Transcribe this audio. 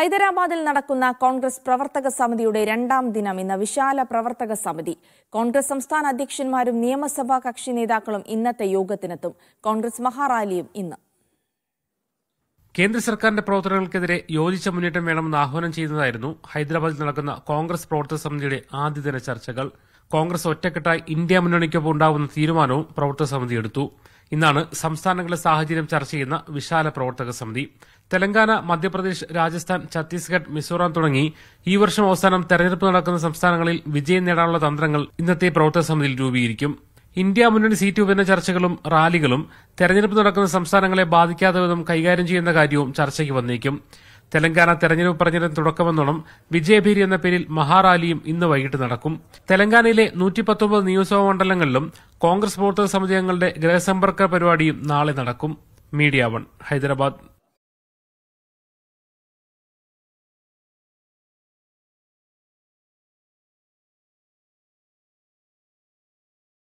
ഹൈദരാബാദിൽ നടക്കുന്ന കോൺഗ്രസ് പ്രവർത്തക സമിതിയുടെ രണ്ടാം ദിനം ഇന്ന് വിശാല പ്രവർത്തക സമിതി കോൺഗ്രസ് സംസ്ഥാന അധ്യക്ഷന്മാരും നിയമസഭാ കക്ഷി നേതാക്കളും ഇന്നത്തെ യോഗത്തിനെത്തും കോൺഗ്രസ് മഹാറാലിയും ഇന്ന് കേന്ദ്ര സർക്കാരിന്റെ പ്രവർത്തനങ്ങൾക്കെതിരെ യോജിച്ച മുന്നേറ്റം വേണമെന്ന് ആഹ്വാനം ചെയ്യുന്നതായിരുന്നു ഹൈദരാബാദിൽ നടക്കുന്ന കോൺഗ്രസ് പ്രവർത്തക സമിതിയുടെ ആദ്യദിന ചർച്ചകൾ കോൺഗ്രസ് ഒറ്റക്കെട്ടായി ഇന്ത്യ മുന്നണിക്കൊപ്പം ഉണ്ടാവുന്ന തീരുമാനവും പ്രവർത്തക സമിതി എടുത്തു ഇന്നാണ് സംസ്ഥാനങ്ങളുടെ സാഹചര്യം ചർച്ച ചെയ്യുന്ന വിശാല പ്രവർത്തക സമിതി തെലങ്കാന മധ്യപ്രദേശ് രാജസ്ഥാൻ ഛത്തീസ്ഗഡ് മിസോറാം തുടങ്ങി ഈ വർഷം അവസാനം തെരഞ്ഞെടുപ്പ് നടക്കുന്ന സംസ്ഥാനങ്ങളിൽ വിജയം നേടാനുള്ള തന്ത്രങ്ങൾ ഇന്നത്തെ പ്രവർത്തക സമിതിയിൽ രൂപീകരിക്കും ഇന്ത്യ മുന്നണി സീറ്റ് വിഭജന ചർച്ചകളും റാലികളും തെരഞ്ഞെടുപ്പ് നടക്കുന്ന സംസ്ഥാനങ്ങളെ ബാധിക്കാത്ത വിധം കൈകാര്യം ചെയ്യുന്ന കാര്യവും ചർച്ചയ്ക്ക് വന്നേക്കും തെലങ്കാന തെരഞ്ഞെടുപ്പ് പ്രചരണം തുടക്കമെന്നോണം വിജയഭീരി എന്ന പേരിൽ മഹാറാലിയും ഇന്ന് വൈകിട്ട് നടക്കും തെലങ്കാനയിലെ നൂറ്റി പത്തൊമ്പത് നിയമസഭാ മണ്ഡലങ്ങളിലും കോൺഗ്രസ് പ്രവർത്തക സമുദായങ്ങളുടെ ഗൃഹസമ്പർക്ക പരിപാടിയും നാളെ നടക്കും മീഡിയ വൺ ഹൈദരാബാദ്